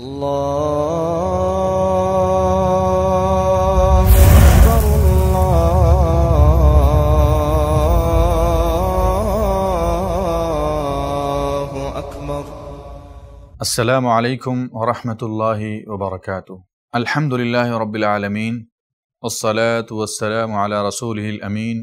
الله أكبر الله أكبر السلام عليكم ورحمة الله وبركاته الحمد لله رب العالمين والصلاة والسلام على رسوله الأمين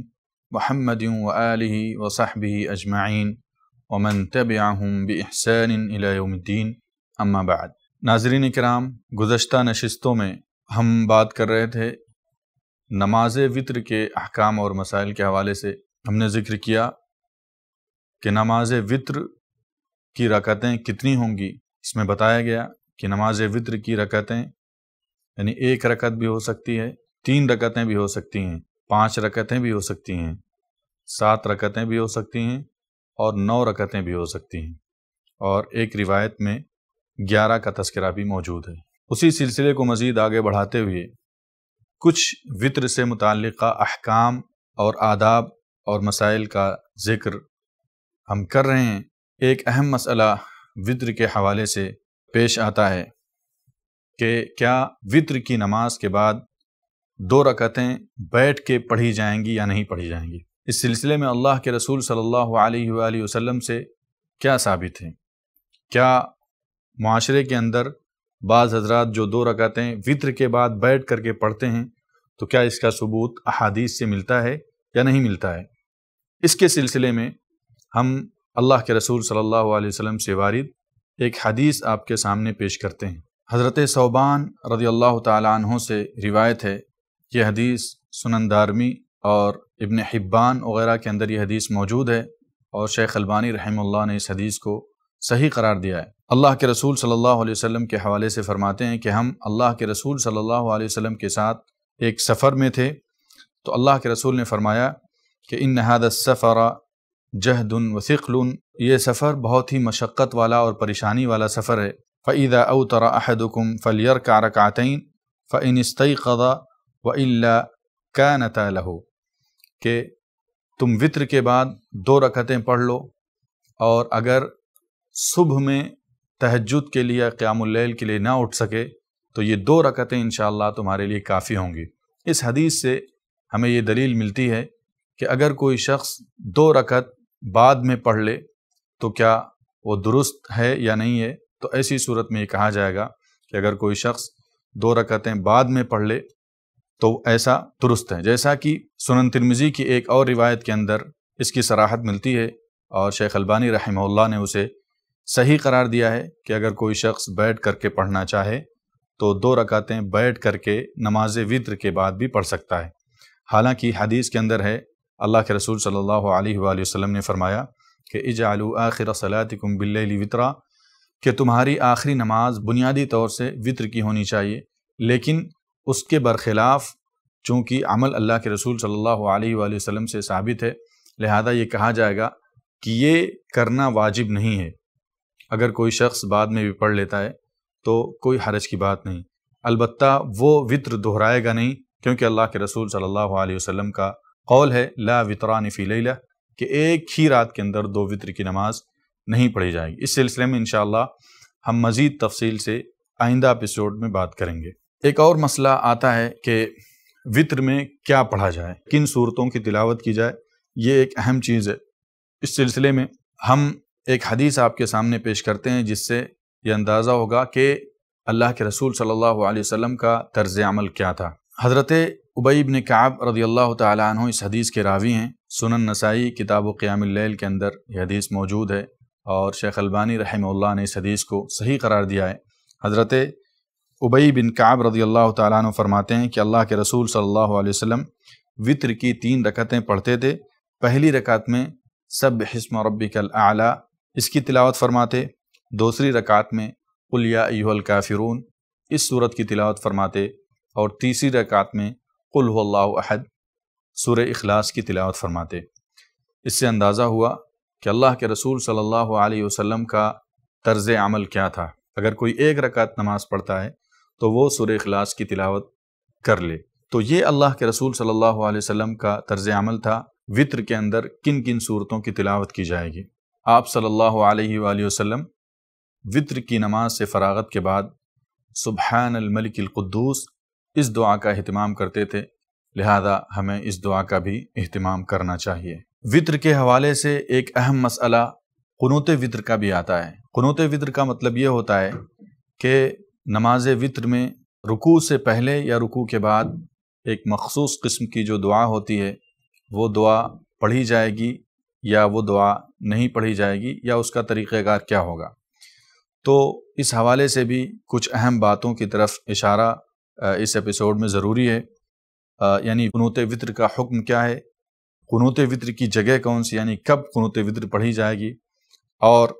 محمد وآله وصحبه أجمعين ومن تبعهم بإحسان إلى يوم الدين أما بعد नाजरीन कराम गुज्त नशस्तों में हम बात कर रहे थे नमाज वित्र के अहकाम और मसाइल के हवाले से हमने ज़िक्र किया कि नमाज वित्र की रकतें कितनी होंगी इसमें बताया गया कि नमाज वित्र की रकतें यानी एक रकत भी हो सकती है तीन रकतें भी हो सकती हैं पांच रकतें भी हो सकती हैं सात रकतें भी हो सकती हैं और नौ रकतें भी हो सकती हैं और एक रिवायत में ग्यारह का तस्करा भी मौजूद है उसी सिलसिले को मज़ीद आगे बढ़ाते हुए कुछ वित्र से मुतल अहकाम और आदाब और मसाइल का ज़िक्र हम कर रहे हैं एक अहम मसला वित्र के हवाले से पेश आता है कि क्या वित्र की नमाज के बाद दो रकतें बैठ के पढ़ी जाएंगी या नहीं पढ़ी जाएंगी इस सिलसिले में अल्लाह के रसूल सल्लल्लाहु अलैहि वसल्लम से क्या साबित है क्या माशरे के अंदर बाज़ हजरात जो दो रकातें वित्र के बाद बैठ करके पढ़ते हैं तो क्या इसका सबूत अहादीस से मिलता है या नहीं मिलता है इसके सिलसिले में हम अल्लाह के रसूल सल्लल्लाहु अलैहि वसल्लम से वारिद एक हदीस आपके सामने पेश करते हैं हज़रत सोबान रदी अल्लाह तहों से रिवायत है यह हदीस सुनन दारमी और इबन हिब्बान वगैरह के अंदर यह हदीस मौजूद है और शेख अलबानी रहमल्ला ने इस हदीस को सही करार दिया है अल्लाह के रसूल सल्लल्लाहु अलैहि वसल्लम के हवाले से फरमाते हैं कि हम अल्लाह के रसूल सल्लल्लाहु अलैहि वसल्लम के साथ एक सफ़र में थे तो अल्लाह के रसूल ने फरमाया कि इन नहादसफ़रा जहदन वसीक़ल ये सफ़र बहुत ही मशक्क़त वाला और परेशानी वाला सफ़र है फ़ैदा अव तरा अहदकुम फ़लियर कारकतन फ़िन क़दा व अल्ला का नता लहो कि तुम वित्र के बाद दो रकतें पढ़ लो और अगर सुबह में तहजद के लिए क़्यामल के लिए ना उठ सके तो ये दो रकतें इन तुम्हारे लिए काफ़ी होंगी इस हदीस से हमें ये दलील मिलती है कि अगर कोई शख्स दो रकत बाद में पढ़ ले तो क्या वो दुरुस्त है या नहीं है तो ऐसी सूरत में ये कहा जाएगा कि अगर कोई शख्स दो रकतें बाद में पढ़ ले तो ऐसा दुरुस्त है जैसा कि सुनन तिरमिज़ी की एक और रिवायत के अंदर इसकी सराहत मिलती है और शेख अलबानी रहमल्ला ने उसे सही करार दिया है कि अगर कोई शख्स बैठ करके पढ़ना चाहे तो दो रकातें बैठ करके नमाज वित्र के बाद भी पढ़ सकता है हालांकि हदीस के अंदर है अल्लाह के रसूल सल्लल्लाहु अलैहि वसल्लम ने फरमाया कि इजालू आखिर सलातिकुम बिल्ल वितरा कि तुम्हारी आखिरी नमाज बुनियादी तौर से वित्र की होनी चाहिए लेकिन उसके बरखिलाफ़ चूँकि अमल अल्लाह के रसूल सल्लल्लाहु अलैहि वसल्लम से साबित है लिहाजा ये कहा जाएगा कि ये करना वाजिब नहीं है अगर कोई शख्स बाद में भी पढ़ लेता है तो कोई हरज की बात नहीं अलबत् वो वित्र दोहराएगा नहीं क्योंकि अल्लाह के रसूल सल्लल्लाहु अलैहि वसल्लम का कौल है ला वितरा फ़ी कि एक ही रात के अंदर दो वित्र की नमाज नहीं पढ़ी जाएगी इस सिलसिले में इन हम मज़ीद तफसील से आइंदा एपिसोड में बात करेंगे एक और मसला आता है कि वित्र में क्या पढ़ा जाए किन सूरतों की तिलावत की जाए ये एक अहम चीज़ है इस सिलसिले में हम एक हदीस आपके सामने पेश करते हैं जिससे ये अंदाज़ा होगा कि अल्लाह के रसूल सल्लल्लाहु अलैहि वसल्लम का तर्ज अमल क्या था हज़रत उबई इबन काब रदी अल्लाह तु इस हदीस के रावी हैं सुनन नसाई किताब क़्यामिल के अंदर यह हदीस मौजूद है और शेख अलबानी रहम्ला ने इस हदीस को सही करार दिया है हज़रत उबई बिन काब रदी अल्लाह तु फरमाते हैं कि अल्लाह के रसूल सल्लल्लाहु अलैहि वसल्लम वित्र की तीन रकतें पढ़ते थे पहली रकत में सब हिस्म रबी कल आला इसकी तिलावत फरमाते दूसरी रकात में उलिया अयुहल काफिरून इस सूरत की तिलावत फरमाते और तीसरी रकात में अहद सूर अखलास की तिलावत फरमाते इससे अंदाज़ा हुआ कि अल्लाह के रसूल सल्लल्लाहु अलैहि वसल्लम का तर्ज अमल क्या था अगर कोई एक रकात नमाज पढ़ता है तो वो सूर अखलास की तिलावत कर ले तो ये अल्लाह के रसूल सल्लल्लाहु अलैहि वसल्लम का तर्ज अमल था वित्र के अंदर किन किन सूरतों की तिलावत की जाएगी आप सल्लल्लाहु अलैहि वसल्लम वित्र की नमाज से फ़रागत के बाद सुबहान अलमलिकद्दूस इस दुआ का अहतमाम करते थे लिहाजा हमें इस दुआ का भी अहतमाम करना चाहिए वित्र के हवाले से एक अहम मसला क़नूत वित्र का भी आता है क़नूत वित्र का मतलब ये होता है कि नमाज वित्र में रुकू से पहले या रुकू के बाद एक मखसूस किस्म की जो दुआ होती है वो दुआ पढ़ी जाएगी या वो दुआ नहीं पढ़ी जाएगी या उसका तरीक़ार क्या होगा तो इस हवाले से भी कुछ अहम बातों की तरफ इशारा इस एपिसोड में ज़रूरी है यानी कनूत वित्र का हुक्म क्या है कनूत वित्र की जगह कौन सी यानी कब कनूत वित्र पढ़ी जाएगी और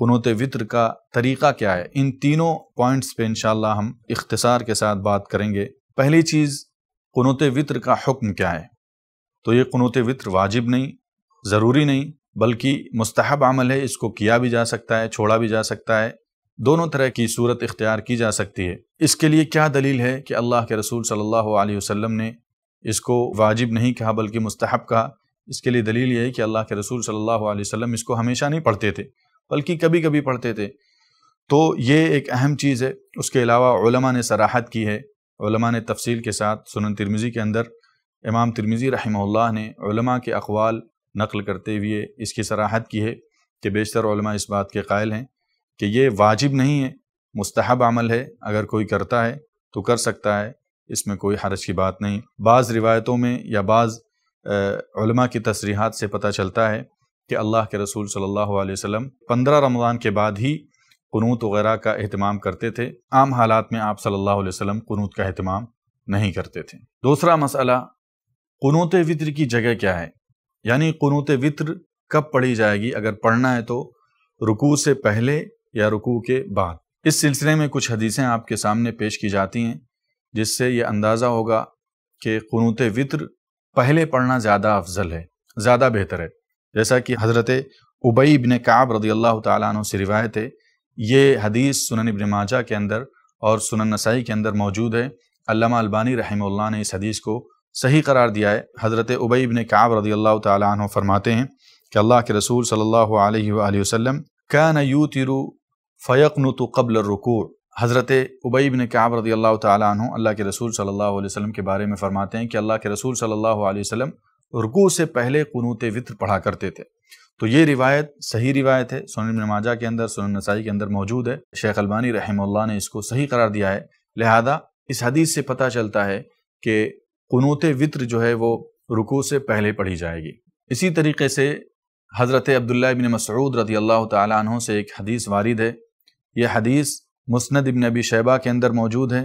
कनूत वित्र का तरीक़ा क्या है इन तीनों पॉइंट्स पे इन हम इख्तसार के साथ बात करेंगे पहली चीज़ कनूत वित्र का हुक्म क्या है तो ये कनूत वित्र वाजिब नहीं ज़रूरी नहीं बल्कि मुस्तहब अमल है इसको किया भी जा सकता है छोड़ा भी जा सकता है दोनों तरह की सूरत इख्तियार की जा सकती है इसके लिए क्या दलील है कि अल्लाह के रसूल सल्लल्लाहु अलैहि वसल्लम ने इसको वाजिब नहीं कहा बल्कि मुस्तहब कहा इसके लिए दलील ये है कि अल्लाह के रसूल सल्लल्लाहु अलैहि वसल्लम इसको हमेशा नहीं पढ़ते थे बल्कि कभी कभी पढ़ते थे तो ये एक अहम चीज़ है उसके अलावा ने सराहत की है ने तफसील के साथ सुनन तिरमिज़ी के अंदर इमाम तिरमिज़ी रहमल्ला ने के अकवाल नकल करते हुए इसकी सराहत की है कि बेशतर इस बात के कायल हैं कि ये वाजिब नहीं है मुस्तहब अमल है अगर कोई करता है तो कर सकता है इसमें कोई हरज की बात नहीं बाज़ रिवायतों में या बाज़ की तसरीहत से पता चलता है कि अल्लाह के रसूल सल्लल्लाहु अलैहि वसल्लम पंद्रह रमज़ान के बाद ही क़नूत वगैरह का अहतमाम करते थे आम हालात में आप सल्लल्लाहु अलैहि वसल्लम क़नूत का अहतमाम नहीं करते थे दूसरा मसला क़नूत वितर की जगह क्या है यानी कुनूत वित्र कब पढ़ी जाएगी अगर पढ़ना है तो रुकू से पहले या रुकू के बाद इस सिलसिले में कुछ हदीसें आपके सामने पेश की जाती हैं जिससे ये अंदाज़ा होगा कि कुनूत वित्र पहले पढ़ना ज़्यादा अफजल है ज़्यादा बेहतर है जैसा कि हज़रत उबई इबन काब रदी अल्लाह तु से रिवायत है ये हदीस सुनन इबन माजा के अंदर और सुनन नसाई के अंदर मौजूद है अल्लामा अल्बानी रहमल्ला ने इस हदीस को सही करार दिया है हज़रत उबई इबन काब रदी अल्लाह तन फरमाते हैं कि अल्लाह के रसूल सल्ला वसम का न यू तिरु फ़यकन तो कबल रुकू हज़रत उबई ने काब रदी अल्लाह तन अल्लाह के रसूल सल्ला वसम के बारे में फ़रमाते हैं कि अल्लाह के रसूल सल्ला वसम रुकू से पहले कनूत वित्र पढ़ा करते थे तो ये रिवायत सही रिवायत है सोन नमाजा के अंदर सुन नसाई के अंदर मौजूद है शेख अलबानी रहमल्ला ने इसको सही करार दिया है लिहाजा इस हदीस से पता चलता है कि कनूत वित्र जो है वो रुकू से पहले पढ़ी जाएगी इसी तरीके से हज़रत अब्दुल्ला इबन मसरूद रदी अल्लाह तहों से एक हदीस वारिद है यह हदीस मुस्ंद इबन अबी शैबा के अंदर मौजूद है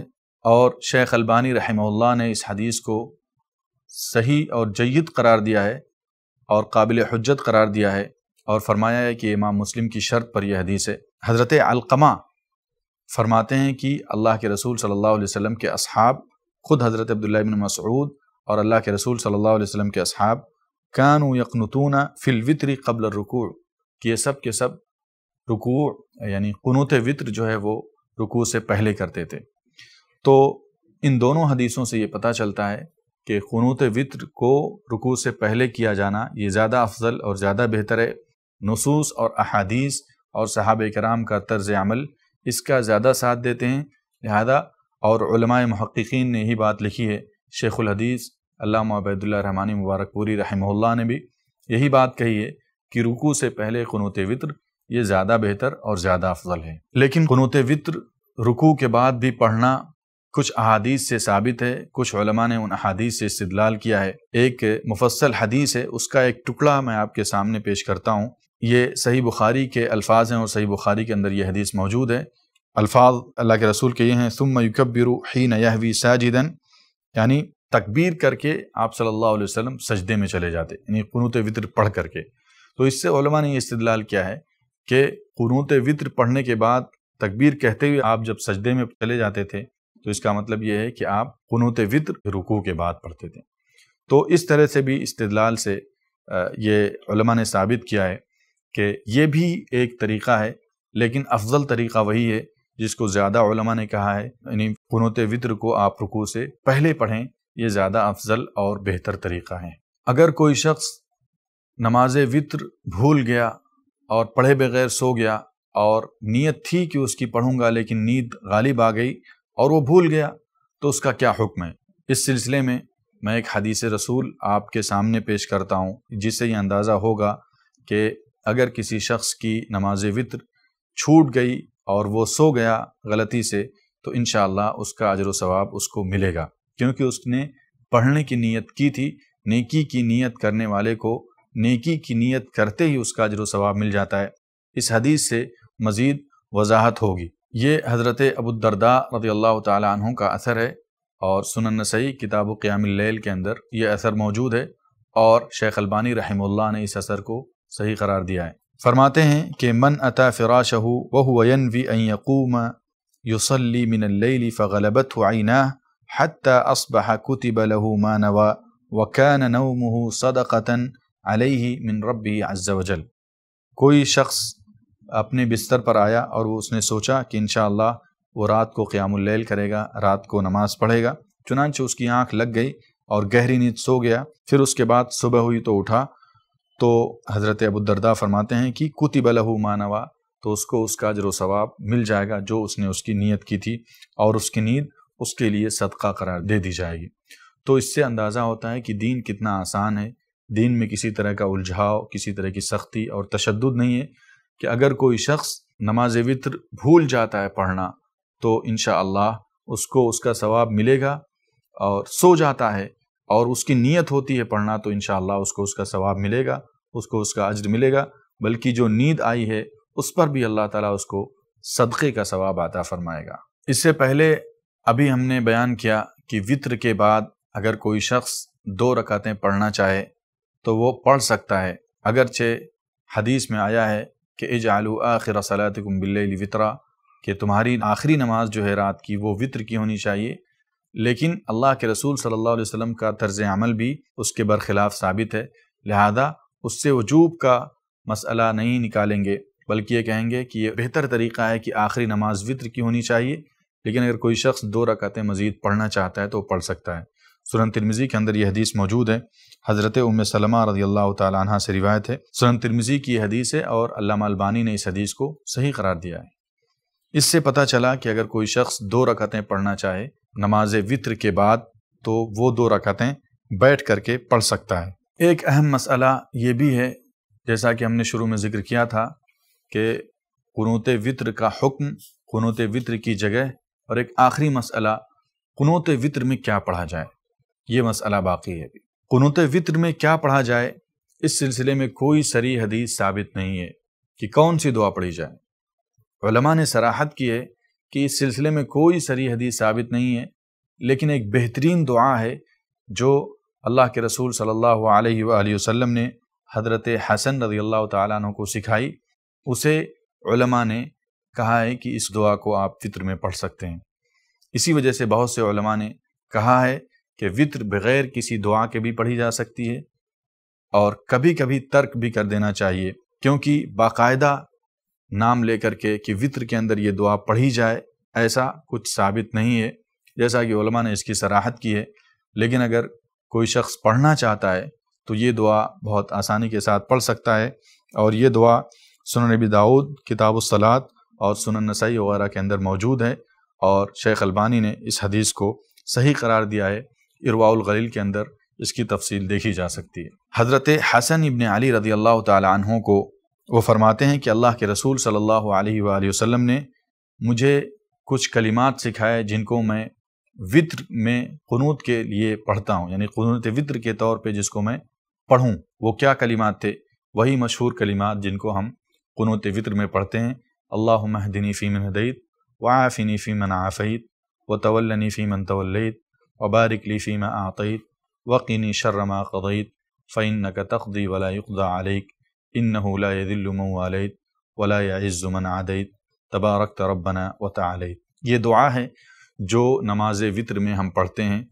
और शेख अलबानी रहमल्ला ने इस हदीस को सही और जय्यद करार दिया है और काबिल हजत करार दिया है और फरमाया है कि इमाम मुस्लिम की शर्त पर यह हदीस है हज़रत अलकमा फरमाते हैं कि अल्लाह के रसूल सल्लल्लाहु अलैहि वसल्लम के असहाब खुद हज़रत अब्दुल्ला बिन मसऊद और अल्लाह के रसूल सल्लल्लाहु अलैहि वसल्लम के अहाब कानू यकनतून फ़िलवितरी कबल रुकू कि ये सब के सब रुकू यानी कनूत वित्र जो है वो रुकू से पहले करते थे तो इन दोनों हदीसों से ये पता चलता है कि कनूत वित्र को रुकू से पहले किया जाना ये ज़्यादा अफजल और ज़्यादा बेहतर है नसूस और अहादीस और सहाब कराम का तर्ज अमल इसका ज़्यादा साथ देते हैं लिहाजा और महक्कीन ने यही बात लिखी है हदीस अल्लामा अबैदुल्ला रहमानी मुबारकपुरी रहमल्ला ने भी यही बात कही है कि रुकू से पहले क़नूत वित्र ये ज़्यादा बेहतर और ज़्यादा अफजल है लेकिन क़नूत वित्र रुकू के बाद भी पढ़ना कुछ अहादीस से साबित है कुछ ने उन अहादीस से इस्तलाल किया है एक मुफसल हदीस है उसका एक टुकड़ा मैं आपके सामने पेश करता हूँ ये सही बुखारी के अल्फाज हैं और सही बुखारी के अंदर यह हदीस मौजूद है अल्फाज अल्लाह के रसूल के ये हैं सुम युकबिर ही नहवी साजिदन यानी तकबीर करके आप सल्लल्लाहु अलैहि वसल्लम सजदे में चले जाते यानी क़नूत वित्र पढ़ करके तो इससे ने यह इस्तलाल किया है कि क़नूत वित्र पढ़ने के बाद तकबीर कहते हुए आप जब सजदे में चले जाते थे तो इसका मतलब ये है कि आप क़नूत वित्र रुकू के बाद पढ़ते थे तो इस तरह से भी इस्तलाल से ये ने साबित किया है कि ये भी एक तरीक़ा है लेकिन अफजल तरीक़ा वही है जिसको ज्यादा उलमा ने कहा है यानी कुनत वित्र को आप रुकू से पहले पढ़ें यह ज़्यादा अफजल और बेहतर तरीका है अगर कोई शख्स नमाज वित्र भूल गया और पढ़े बगैर सो गया और नीयत थी कि उसकी पढ़ूंगा लेकिन नींद गालिब आ गई और वो भूल गया तो उसका क्या हुक्म है इस सिलसिले में मैं एक हदीस रसूल आपके सामने पेश करता हूँ जिससे यह अंदाज़ा होगा कि अगर किसी शख्स की नमाज वित्र छूट गई और वो सो गया गलती से तो इन उसका अजर सवाब उसको मिलेगा क्योंकि उसने पढ़ने की नीयत की थी नेकी की नीयत करने वाले को नेकी की नीयत करते ही उसका अजर सवाब मिल जाता है इस हदीस से मज़ीद वजाहत होगी ये हज़रत अबूदरदा रदी अल्लाह तहों का असर है और सुन नसई किताब क़्यामिल के अंदर यह असर मौजूद है और शेख अलबानी रहमुल्ला ने इस असर को सही करार दिया है फरमाते हैं कि मन अता फ़िराश हो वहन वी यकूम युसली मिनल्ली फ़लबत आइना हती असबह कुतिब लहू मानवा वकान नवमह सदक़तन अलही मिन रबी अज्जवजल कोई शख्स अपने बिस्तर पर आया और वो उसने सोचा कि इन वो रात को क़्यामुल्लैल करेगा रात को नमाज़ पढ़ेगा चुनानचे उसकी आँख लग गई और गहरी नींद सो गया फिर उसके बाद सुबह हुई तो उठा तो हज़रत अबूदरदा फरमाते हैं कि कुतिब लहू मानवा तो उसको उसका जरो सवाब मिल जाएगा जो उसने उसकी नीयत की थी और उसकी नींद उसके लिए सदका करार दे दी जाएगी तो इससे अंदाज़ा होता है कि दीन कितना आसान है दीन में किसी तरह का उलझाव किसी तरह की सख्ती और तशद नहीं है कि अगर कोई शख्स नमाज वित्र भूल जाता है पढ़ना तो इन उसको उसका सवाब मिलेगा और सो जाता है और उसकी नीयत होती है पढ़ना तो इन उसको उसका सवाब मिलेगा उसको उसका अजर मिलेगा बल्कि जो नींद आई है उस पर भी अल्लाह ताला उसको सदक़े का सवाब आता फरमाएगा इससे पहले अभी हमने बयान किया कि वित्र के बाद अगर कोई शख्स दो रकातें पढ़ना चाहे तो वो पढ़ सकता है अगरचे हदीस में आया है कि एज आलू आखिर सलातकुम बिल्ल वितरा कि तुम्हारी आखिरी नमाज जो है रात की वो वित्र की होनी चाहिए लेकिन अल्लाह के रसूल सल्लल्लाहु अलैहि वसल्लम का तर्ज अमल भी उसके बरखिलाफ़ साबित है लिहाजा उससे वजूब का मसला नहीं निकालेंगे बल्कि ये कहेंगे कि ये बेहतर तरीका है कि आखिरी नमाज वित्र की होनी चाहिए लेकिन अगर कोई शख्स दो रकतें मज़ीद पढ़ना चाहता है तो पढ़ सकता है सुरन तिरमिज़ी के अंदर यह हदीस मौजूद है हज़रत उम सलमा रदी अल्लाह तह से रिवायत है सुरन तिरमिज़ी की हदीस है और अल्लामा अलबानी ने इस हदीस को सही करार दिया है इससे पता चला कि अगर कोई शख्स दो रकतें पढ़ना चाहे नमाज वित्र के बाद तो वो दो रकतें बैठ करके पढ़ सकता है एक अहम मसला ये भी है जैसा कि हमने शुरू में ज़िक्र किया था कि कनोत वित्र का हुक्म कनोत वित्र की जगह और एक आखिरी मसला कनोत वित्र में क्या पढ़ा जाए ये मसला बाकी है कनोत वित्र में क्या पढ़ा जाए इस सिलसिले में कोई सरी हदीस साबित नहीं है कि कौन सी दुआ पढ़ी जाए ने सराहत की है कि इस सिलसिले में कोई सरी हदीस साबित नहीं है लेकिन एक बेहतरीन दुआ है जो अल्लाह के रसूल सल्लल्लाहु अलैहि वसल्लम ने हज़रत हसन रजी अल्लाह तु को सिखाई उसे उलमा ने कहा है कि इस दुआ को आप फित्र में पढ़ सकते हैं इसी वजह से बहुत से उलमा ने कहा है कि वित्र बग़ैर किसी दुआ के भी पढ़ी जा सकती है और कभी कभी तर्क भी कर देना चाहिए क्योंकि बाकायदा नाम लेकर के कि वित्र के अंदर ये दुआ पढ़ी जाए ऐसा कुछ साबित नहीं है जैसा कि ने इसकी सराहत की है लेकिन अगर कोई शख्स पढ़ना चाहता है तो ये दुआ बहुत आसानी के साथ पढ़ सकता है और ये दुआ सुन नबी दाऊद किताब सलात और सुन नसाई वगैरह के अंदर मौजूद है और शेख अलबानी ने इस हदीस को सही करार दिया है इरवाउल गलील के अंदर इसकी तफसील देखी जा सकती है हज़रत हसन इबन अली रदी अल्लाह तहों को वो फरमाते हैं कि अल्लाह के रसूल सल्ला वसम ने मुझे कुछ कलिमात सिखाए जिनको मैं वित्र में कनूत के लिए पढ़ता हूँ यानी कनूत वित्र के तौर पे जिसको मैं पढ़ूँ वो क्या कलिमात थे वही मशहूर कलिमात जिनको हम कनूत वित्र में पढ़ते हैं अल्लाह महदिनी फ़ी मन हदीत वाफ़िनी फ़ी मन आफ़ीत व तवलनी फ़ी मन तवलत वबारकली फ़ी मन आतत वकीनी शर्रमा क़दीत फ़ैन का तखदी वलादा आलिक इन नदिल्लमत वला याज़ुमन तबारक तरबना व तालित ये दुआ है जो नमाज वित्र में हम पढ़ते हैं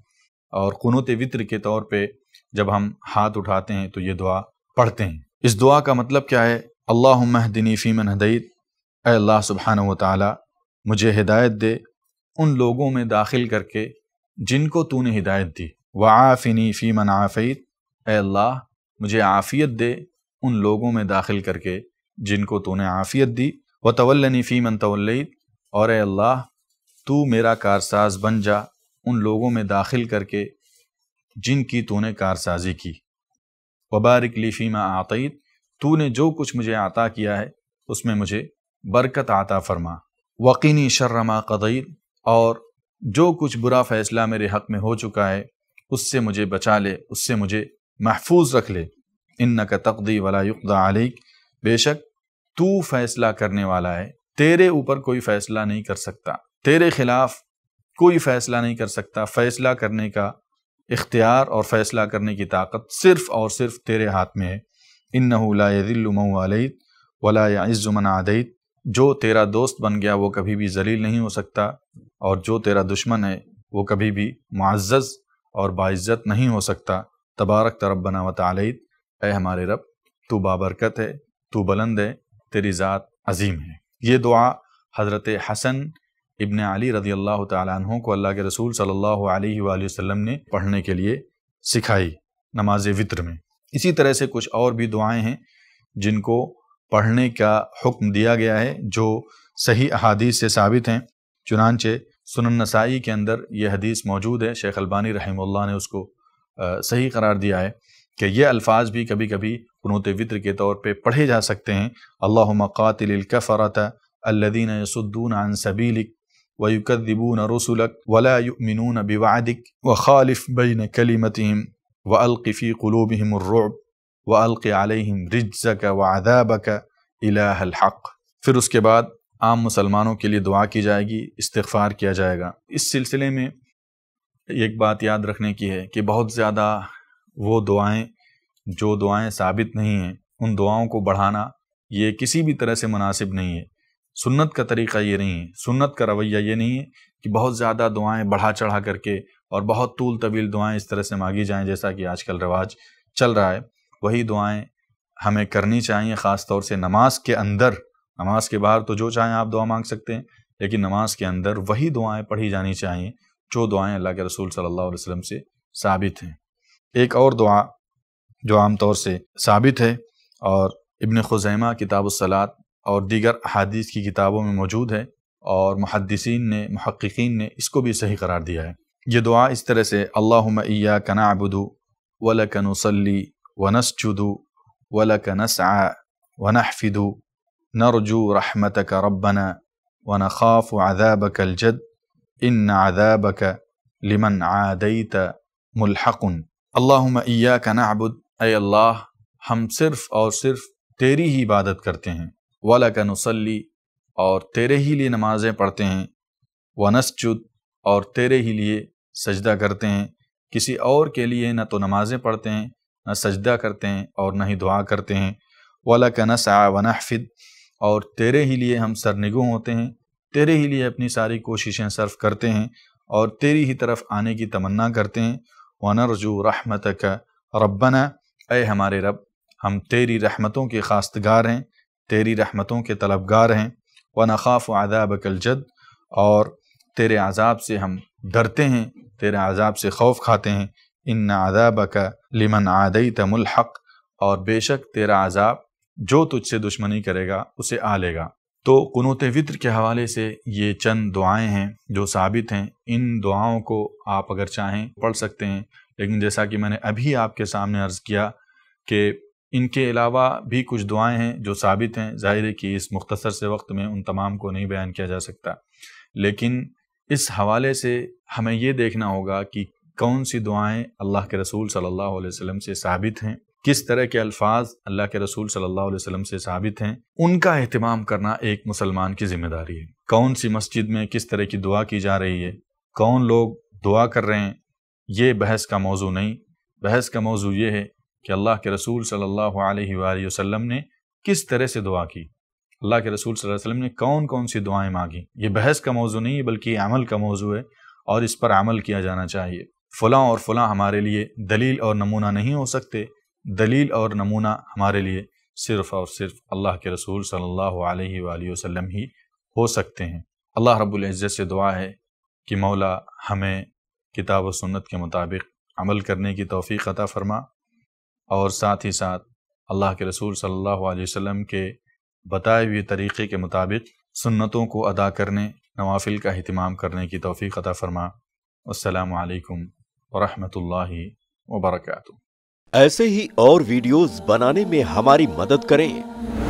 और कुनोत वित्र के तौर पे जब हम हाथ उठाते हैं तो ये दुआ पढ़ते हैं इस दुआ का मतलब क्या है अल्लाह महदिनी फ़ीमन हदयत अल्लाह सुबहान व मुझे हिदायत दे उन लोगों में दाखिल करके जिनको तूने हिदायत दी व आफ़िनी फ़ीमन आफ़ीत अल्लाह मुझे आफ़ियत दे उन लोगों में दाखिल करके जिनको तूने आफ़ियत दी व तवलनी फ़ीमन तवलत और अल्लाह तू मेरा कारसाज बन जा उन लोगों में दाखिल करके जिनकी तूने कारसाजी की वबारक लिफीमा आतईद तूने जो कुछ मुझे आता किया है उसमें मुझे बरकत आता फरमा वकीनी शर्रमा कदीर और जो कुछ बुरा फ़ैसला मेरे हक़ में हो चुका है उससे मुझे बचा ले उससे मुझे महफूज रख ले इन नक तकदी वाला युकदा आलिक बेशक तू फैसला करने वाला है तेरे ऊपर कोई फैसला नहीं कर सकता तेरे खिलाफ कोई फैसला नहीं कर सकता फैसला करने का इख्तियार और फैसला करने की ताकत सिर्फ और सिर्फ तेरे हाथ में है इन नदिल्लमैत वला याज़ुमन आदैत जो तेरा दोस्त बन गया वो कभी भी जलील नहीं हो सकता और जो तेरा दुश्मन है वो कभी भी मज्ज़ और बाज़्ज़त नहीं हो सकता तबारक तरबना वतालत ए हमारे रब तू बाबरकत है तू बुलंद है तेरी ज़ात अजीम है ये दुआ हज़रत हसन इब्न अली रदी अल्लाह तहों को अल्लाह के रसूल सल्लल्लाहु अलैहि वसल्लम ने पढ़ने के लिए सिखाई नमाज वितर में इसी तरह से कुछ और भी दुआएं हैं जिनको पढ़ने का हुक्म दिया गया है जो सही अहादीस से साबित हैं चुनानचे सुनसाई नसाई के अंदर यह हदीस मौजूद है शेख अलबानी रहमल्ला ने उसको सही करार दिया है कि ये अल्फाज भी कभी कभी कनोत वितर के तौर पे पढ़े जा सकते हैं अल्लाह मकातिलकफ़रत अल्लदीन यसुद्दून अन सबीलिक वयुकदिबून रसुलक वला युमिनून बिवादिक व खालिफ बिन कलीमतम व अलफ़ी क़लूबहम र्रब व अलक़ आलहम रिजक व अदाबक इलाहक फिर उसके बाद आम मुसलमानों के लिए दुआ की जाएगी इस्तफ़ार किया जाएगा इस सिलसिले में एक बात याद रखने की है कि बहुत ज़्यादा वो दुआएं जो दुआएं साबित नहीं हैं उन दुआओं को बढ़ाना ये किसी भी तरह से मुनासिब नहीं है सुन्नत का तरीका ये नहीं है सुन्नत का रवैया ये नहीं है कि बहुत ज़्यादा दुआएं बढ़ा चढ़ा करके और बहुत तूल तवील दुआएं इस तरह से मांगी जाएं जैसा कि आजकल रिवाज चल रहा है वही दुआएं हमें करनी चाहिए ख़ास तौर से नमाज के अंदर नमाज के बाहर तो जो चाहें आप दुआ मांग सकते हैं लेकिन नमाज के अंदर वही दुआएं पढ़ी जानी चाहिए जो दुआएं अल्लाह के रसूल सल्लल्लाहु अलैहि वसल्लम से साबित हैं एक और दुआ जो आमतौर से साबित है और इबन खुजैमा किताबलात और दीगर अहादीस की किताबों में मौजूद है और महदसिन ने महक्कीन ने इसको भी सही करार दिया है ये दुआ इस तरह से वल अल्लाह कनाबुदू वलकनसली वनसजुदू वलकनसा वनहफिदू नरजू रहमत का रबना वन खाफ आदाब कलजद इन आदाब का लिमन आदईत मुलहकुन अल्लाह कनाबुद अल्लाह हम सिर्फ़ और सिर्फ़ तेरी ही इबादत करते हैं वाला का नसली और तेरे ही लिए नमाज़ें पढ़ते हैं वनस्जुद और तेरे ही लिए सजदा करते हैं किसी और के लिए न तो नमाज़ें पढ़ते हैं न सजदा करते हैं और न ही दुआ करते हैं वाला का नसा वनहफिद और तेरे ही लिए हम सरनिगु होते हैं तेरे ही लिए अपनी सारी कोशिशें सर्फ करते हैं और तेरी ही तरफ आने की तमन्ना करते हैं वनरजू रहमत का रबना ए हमारे रब हम तेरी रहमतों के खास्तगार हैं तेरी रहमतों के तलबगार हैं व नखाफ आदाब कलजद और तेरे आज़ाब से हम डरते हैं तेरे आज़ाब से खौफ खाते हैं इन आदाब का लिमन आदई तमुल हक और बेशक तेरा आज़ाब जो तुझसे दुश्मनी करेगा उसे आ लेगा तो कुनोत वित्र के हवाले से ये चंद दुआएं हैं जो साबित हैं इन दुआओं को आप अगर चाहें पढ़ सकते हैं लेकिन जैसा कि मैंने अभी आपके सामने अर्ज़ किया कि इनके अलावा भी कुछ दुआएं हैं जो साबित हैं जाहिर है कि इस मुख्तसर से वक्त में उन तमाम को नहीं बयान किया जा सकता लेकिन इस हवाले से हमें ये देखना होगा कि कौन सी दुआएं अल्लाह के रसूल सल्लल्लाहु अलैहि वसल्लम से साबित हैं किस तरह के अल्फाज अल्लाह के रसूल सल्लल्लाहु अलैहि वसल्लम से साबित हैं उनका अहतमाम करना एक मुसलमान की जिम्मेदारी है कौन सी मस्जिद में किस तरह की दुआ की जा रही है कौन लोग दुआ कर रहे हैं ये बहस का मौजू नहीं बहस का मौजू ये है कि अल्लाह के रसूल सल्लल्लाहु अलैहि वसल्लम ने किस तरह से दुआ की अल्लाह के रसूल सल्लल्लाहु अलैहि वसल्लम ने कौन कौन सी दुआएं मांगी ये बहस का मौजू नहीं है बल्कि अमल का मौजू है और इस पर अमल किया जाना चाहिए फ़लाँ और फ़लाँ हमारे लिए दलील और नमूना नहीं हो सकते दलील और नमूना हमारे लिए सिर्फ़ और सिर्फ अल्लाह के रसूल सल्लल्लाहु अलैहि वसल्लम ही हो सकते हैं अल्लाह रब्बुल इज़्ज़त से दुआ है कि मौला हमें किताब व सुन्नत के मुताबिक अमल करने की तोफ़ी अता फ़रमा और साथ ही साथ अल्लाह के रसूल सल्लल्लाहु अलैहि वसल्लम के बताए हुए तरीक़े के मुताबिक सुन्नतों को अदा करने नवाफिल का अहतमाम करने की तोफ़ी अता फ़रमा असलकम वरहमल वबरक ऐसे ही और वीडियोज़ बनाने में हमारी मदद करें